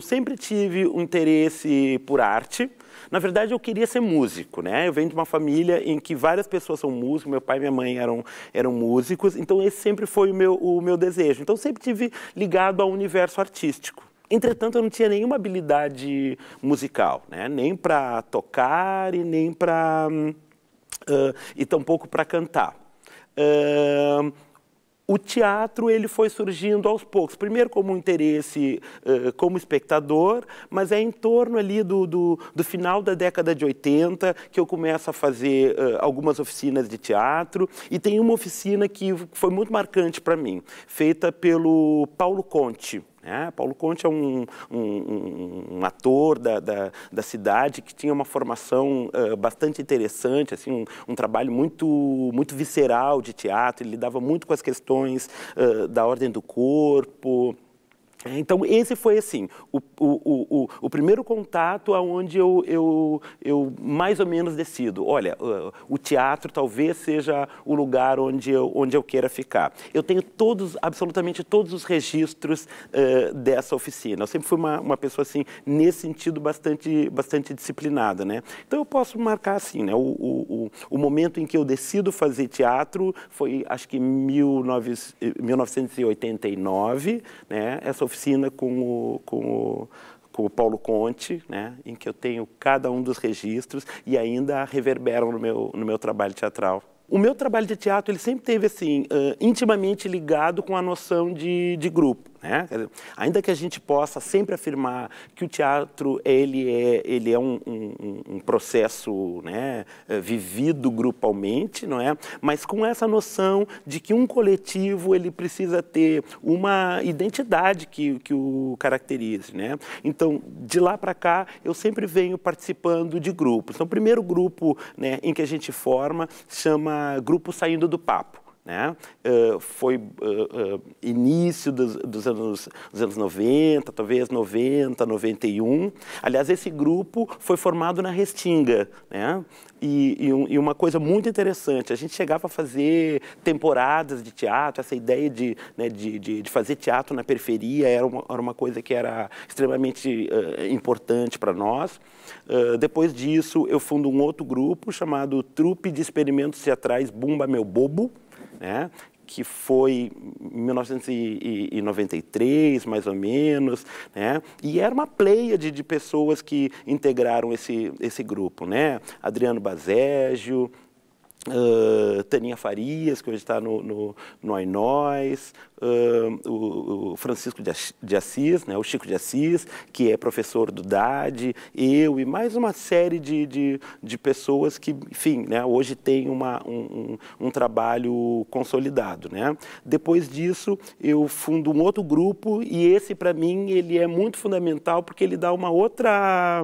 eu sempre tive um interesse por arte. Na verdade, eu queria ser músico, né? Eu venho de uma família em que várias pessoas são músicos, meu pai e minha mãe eram, eram músicos, então esse sempre foi o meu, o meu desejo. Então, sempre tive ligado ao universo artístico. Entretanto, eu não tinha nenhuma habilidade musical, né? Nem para tocar e nem para... Uh, hum, e tampouco para cantar. Uh, o teatro ele foi surgindo aos poucos, primeiro como interesse uh, como espectador, mas é em torno ali do, do, do, final da década de 80 que eu começo a fazer uh, algumas oficinas de teatro e tem uma oficina que foi muito marcante para mim, feita pelo Paulo Conte é, Paulo Conte é um, um, um ator da, da, da, cidade que tinha uma formação uh, bastante interessante, assim, um, um, trabalho muito, muito visceral de teatro, ele lidava muito com as questões uh, da ordem do corpo, então, esse foi, assim, o, o, o, o primeiro contato onde eu, eu, eu mais ou menos decido, olha, ah, o teatro talvez seja o lugar onde eu, onde eu queira ficar. Eu tenho todos, absolutamente todos os registros uh, dessa oficina. Eu sempre fui uma, uma pessoa, assim, nesse sentido, bastante, bastante disciplinada, né? Então, eu posso marcar, assim, né? O, o, o momento em que eu decido fazer teatro foi, acho que, 19, 1989, né? Essa oficina com o, com o, com o Paulo Conte, né, em que eu tenho cada um dos registros e ainda reverberam no meu, no meu trabalho teatral. O meu trabalho de teatro ele sempre teve assim uh, intimamente ligado com a noção de, de grupo. Né? Ainda que a gente possa sempre afirmar que o teatro ele é, ele é um, um, um processo né, eh, vivido grupalmente, não é? mas com essa noção de que um coletivo ele precisa ter uma identidade que, que o caracterize. Né? Então, de lá para cá, eu sempre venho participando de grupos. Então, o primeiro grupo né, em que a gente forma chama Grupo Saindo do Papo. Né? Uh, foi uh, uh, início dos, dos, anos, dos anos 90, talvez 90, 91. Aliás, esse grupo foi formado na Restinga, né? E, e, um, e, uma coisa muito interessante, a gente chegava a fazer temporadas de teatro, essa ideia de, né, de, de, de, fazer teatro na periferia era uma, era uma coisa que era extremamente uh, importante para nós. Uh, depois disso, eu fundo um outro grupo chamado Trupe de Experimentos Teatrais Bumba Meu Bobo, né? que foi 1993, mais ou menos, né? E era uma pleia de, de pessoas que integraram esse, esse grupo, né? Adriano Baségio, Uh, Taninha Farias, que hoje está no, no, no uh, o, o, Francisco de Assis, né, o Chico de Assis, que é professor do DAD, eu e mais uma série de, de, de pessoas que, enfim, né, hoje tem uma, um, um, um, trabalho consolidado. Né? Depois disso, eu fundo um outro grupo e esse, para mim, ele é muito fundamental porque ele dá uma outra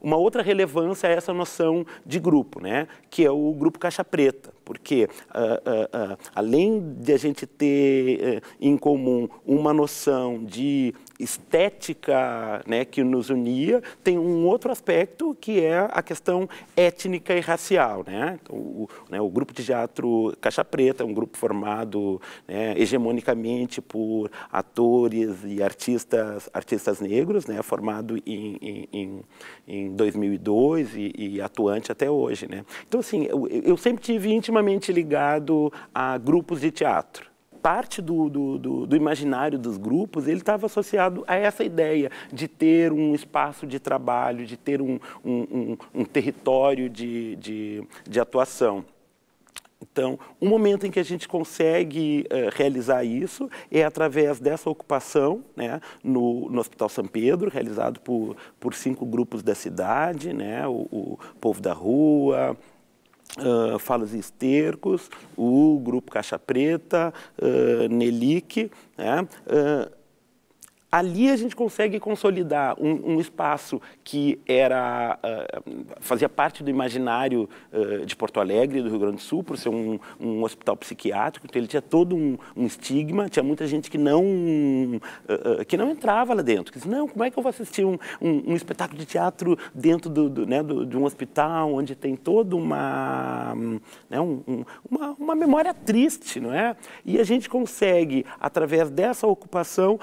uma outra relevância a é essa noção de grupo, né? que é o grupo caixa preta porque uh, uh, uh, além de a gente ter eh, em comum uma noção de estética né, que nos unia, tem um outro aspecto que é a questão étnica e racial. Né? Então, o, né, o, grupo de teatro Caixa Preta é um grupo formado né, hegemonicamente por atores e artistas, artistas negros, né, formado em, em, em 2002 e, e, atuante até hoje. Né? Então, assim, eu, eu sempre tive íntima extremamente ligado a grupos de teatro parte do, do, do, do, imaginário dos grupos, ele estava associado a essa ideia de ter um espaço de trabalho, de ter um, um, um, um território de, de, de, atuação. Então, o momento em que a gente consegue uh, realizar isso é através dessa ocupação né, no, no Hospital São Pedro, realizado por, por cinco grupos da cidade, né, o, o Povo da Rua, Uh, Falas e Estercos, o Grupo Caixa Preta, uh, Nelic, né? uh, ali a gente consegue consolidar um, um espaço que era uh, fazia parte do imaginário uh, de Porto Alegre, do Rio Grande do Sul, por ser um, um hospital psiquiátrico, então ele tinha todo um, um estigma, tinha muita gente que não uh, que não entrava lá dentro, que disse, não, como é que eu vou assistir um, espetáculo de teatro dentro do, do, né, do, de um hospital onde tem toda uma, né, uma, uma memória triste, não é? E a gente consegue, através dessa ocupação,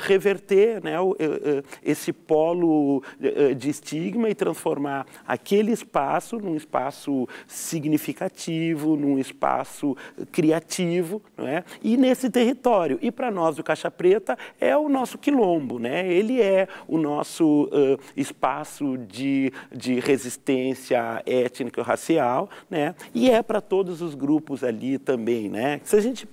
rever inverter né, eh, eh, esse polo eh, de estigma e transformar aquele espaço num espaço significativo, num espaço criativo, é? e nesse território. E para nós, o Caixa Preta é o nosso quilombo, né, ele é o nosso uh, espaço de, de resistência étnico-racial, né, e é para todos os grupos ali também. Né. Se a gente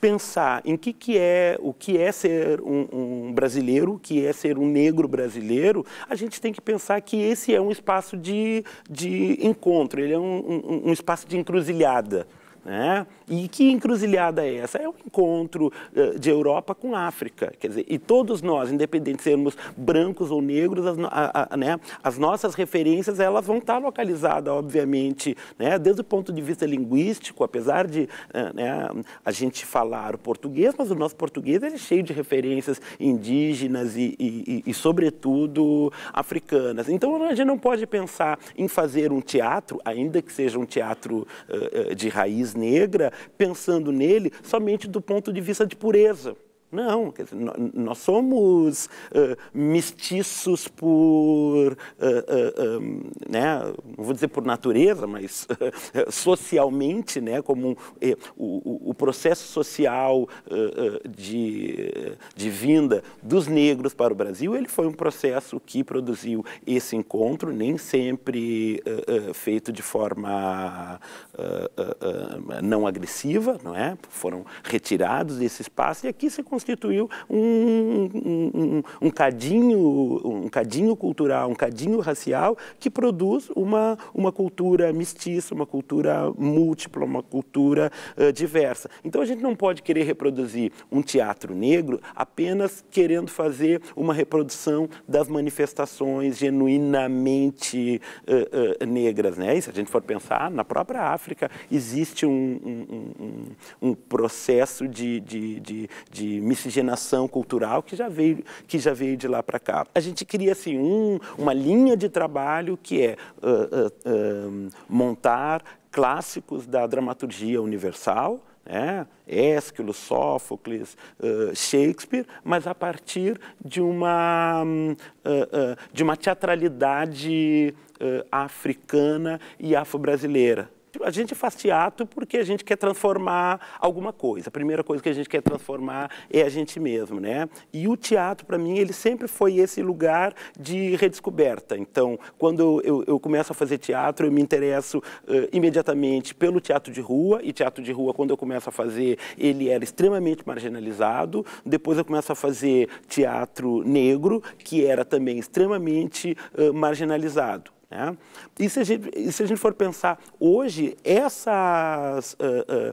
pensar em que, que é o que é ser um, um brasileiro, o que é ser um negro brasileiro, a gente tem que pensar que esse é um espaço de, de encontro, ele é um, um, um espaço de encruzilhada. Né? E que encruzilhada é essa? É o um encontro uh, de Europa com África, quer dizer, e todos nós, independente de sermos brancos ou negros, as, a, a, né, as nossas referências elas vão estar localizadas, obviamente, né, desde o ponto de vista linguístico, apesar de uh, né, a gente falar o português, mas o nosso português ele é cheio de referências indígenas e, e, e, e, sobretudo, africanas. Então, a gente não pode pensar em fazer um teatro, ainda que seja um teatro uh, de raiz negra, pensando nele somente do ponto de vista de pureza. Não, nós somos uh, mestiços por, uh, uh, um, né, não vou dizer por natureza, mas eh, eh, socialmente, né, como um, o, o, processo social de, de vinda dos negros para o Brasil, ele foi um processo que produziu esse encontro, nem sempre feito de forma não agressiva, não é? Foram retirados desse espaço e aqui se constituiu um, um, um, cadinho, um cadinho cultural, um cadinho racial que produz uma, uma cultura mestiça, uma cultura múltipla, uma cultura uh, diversa. Então a gente não pode querer reproduzir um teatro negro apenas querendo fazer uma reprodução das manifestações genuinamente uh, uh, negras. Né? E se a gente for pensar, na própria África existe um, um processo de, de, de, de miscigenação cultural que já veio, que já veio de lá para cá. A gente cria assim, um, uma linha de trabalho que é uh, uh, montar clássicos da dramaturgia universal, é né? Esquilo Sófocles, uh, Shakespeare, mas a partir de uma, um, uh, uh, de uma teatralidade africana e afro-brasileira a gente faz teatro porque a gente quer transformar alguma coisa. A primeira coisa que a gente quer transformar é a gente mesmo, né? E o teatro, para mim, ele sempre foi esse lugar de redescoberta. Então, quando eu, eu começo a fazer teatro, eu me interesso uh, imediatamente pelo teatro de rua. E teatro de rua, quando eu começo a fazer, ele era extremamente marginalizado. Depois eu começo a fazer teatro negro, que era também extremamente uh, marginalizado. Né? E, se a gente, se a gente for pensar, hoje, essas uh,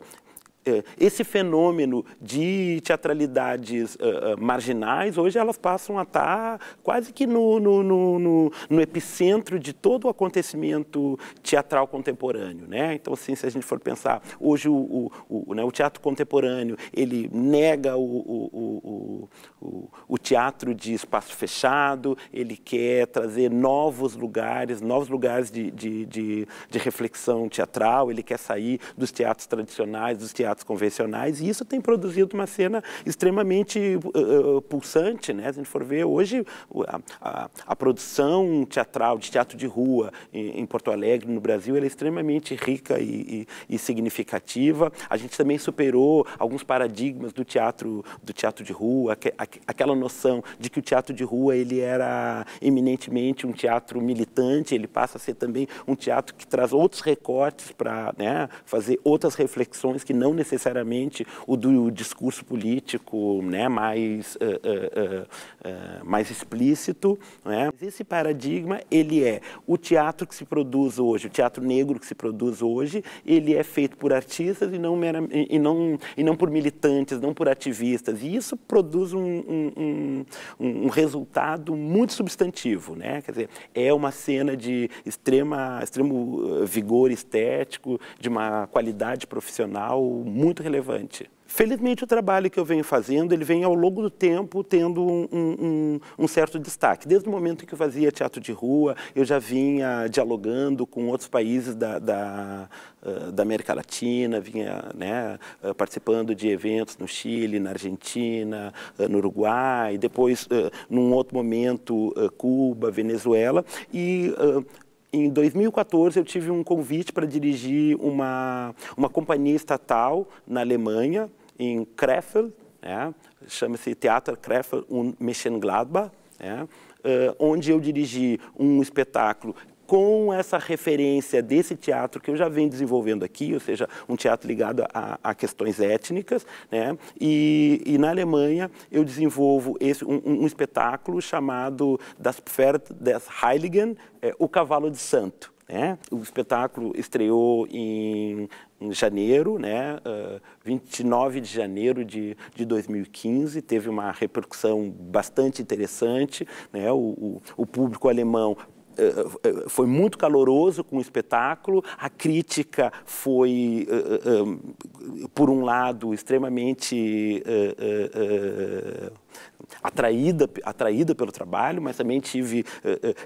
eh, esse fenômeno de teatralidades uh, marginais, hoje elas passam a estar tá quase que no, no, no, no, epicentro de todo o acontecimento teatral contemporâneo. Né? Então, assim, se a gente for pensar, hoje o, o, o, né, o teatro contemporâneo, ele nega o, o teatro de espaço fechado, ele quer trazer novos lugares, novos lugares de, de, de, de reflexão teatral, ele quer sair dos teatros tradicionais, dos teatros convencionais, e isso tem produzido uma cena extremamente uh, pulsante. Né? Se a gente for ver, hoje a, a, a produção teatral, de teatro de rua em, em, Porto Alegre, no Brasil, ela é extremamente rica e, e, e significativa. A gente também superou alguns paradigmas do teatro, do teatro de rua, aqu, aqu, aquela noção de que o teatro de rua ele era eminentemente um teatro militante, ele passa a ser também um teatro que traz outros recortes para né, fazer outras reflexões que não necessariamente necessariamente o do discurso político né, mais, uh, uh, uh, mais explícito. Né? Esse paradigma, ele é o teatro que se produz hoje, o teatro negro que se produz hoje, ele é feito por artistas e não, e não, e não por militantes, não por ativistas. E isso produz um, um, um, um resultado muito substantivo. Né? Quer dizer, é uma cena de extrema, extremo eh, vigor estético, de uma qualidade profissional muito relevante. Felizmente, o trabalho que eu venho fazendo, ele vem ao longo do tempo tendo um, um, um, certo destaque. Desde o momento em que eu fazia teatro de rua, eu já vinha dialogando com outros países da, da, da América Latina, vinha né, participando de eventos no Chile, na Argentina, no Uruguai, depois, num outro momento, Cuba, Venezuela. E em 2014 eu tive um convite para dirigir uma, uma companhia estatal na Alemanha, em Krefeld, né? chama-se Teatro Krefeld und Mönchengladbach, né? Uh, onde eu dirigi um espetáculo com essa referência desse teatro que eu já venho desenvolvendo aqui, ou seja, um teatro ligado a, a questões étnicas, né? E, e, na Alemanha eu desenvolvo esse, um, um espetáculo chamado Das Pferd des Heiligen, é, O Cavalo de Santo. Né? o espetáculo estreou em, em janeiro, né? Uh, ah, 29 de janeiro de, de 2015, teve uma repercussão bastante interessante, né? O, o, o público alemão eh, eh, eh, foi muito caloroso com o espetáculo, a crítica foi, por um lado, extremamente atraída, atraída pelo trabalho, mas também tive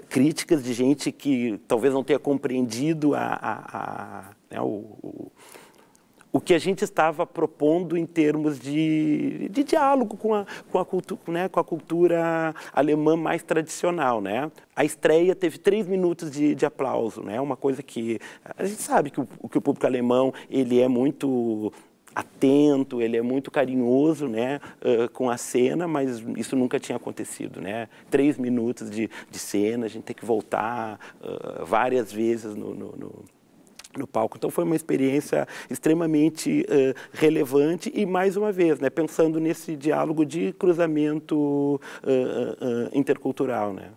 críticas de gente que talvez não tenha compreendido a, a, a né, o, o que a gente estava propondo em termos de, de diálogo com a, com, a cultu, né, com a cultura alemã mais tradicional, né? A estreia teve três minutos de, de aplauso, né? Uma coisa que a gente sabe que o, que o público alemão ele é muito atento, ele é muito carinhoso né, uh, com a cena, mas isso nunca tinha acontecido. Né? Três minutos de, de cena, a gente tem que voltar uh, várias vezes no, no, no no palco. Então foi uma experiência extremamente uh, relevante e mais uma vez, né, pensando nesse diálogo de cruzamento uh, uh, intercultural, né?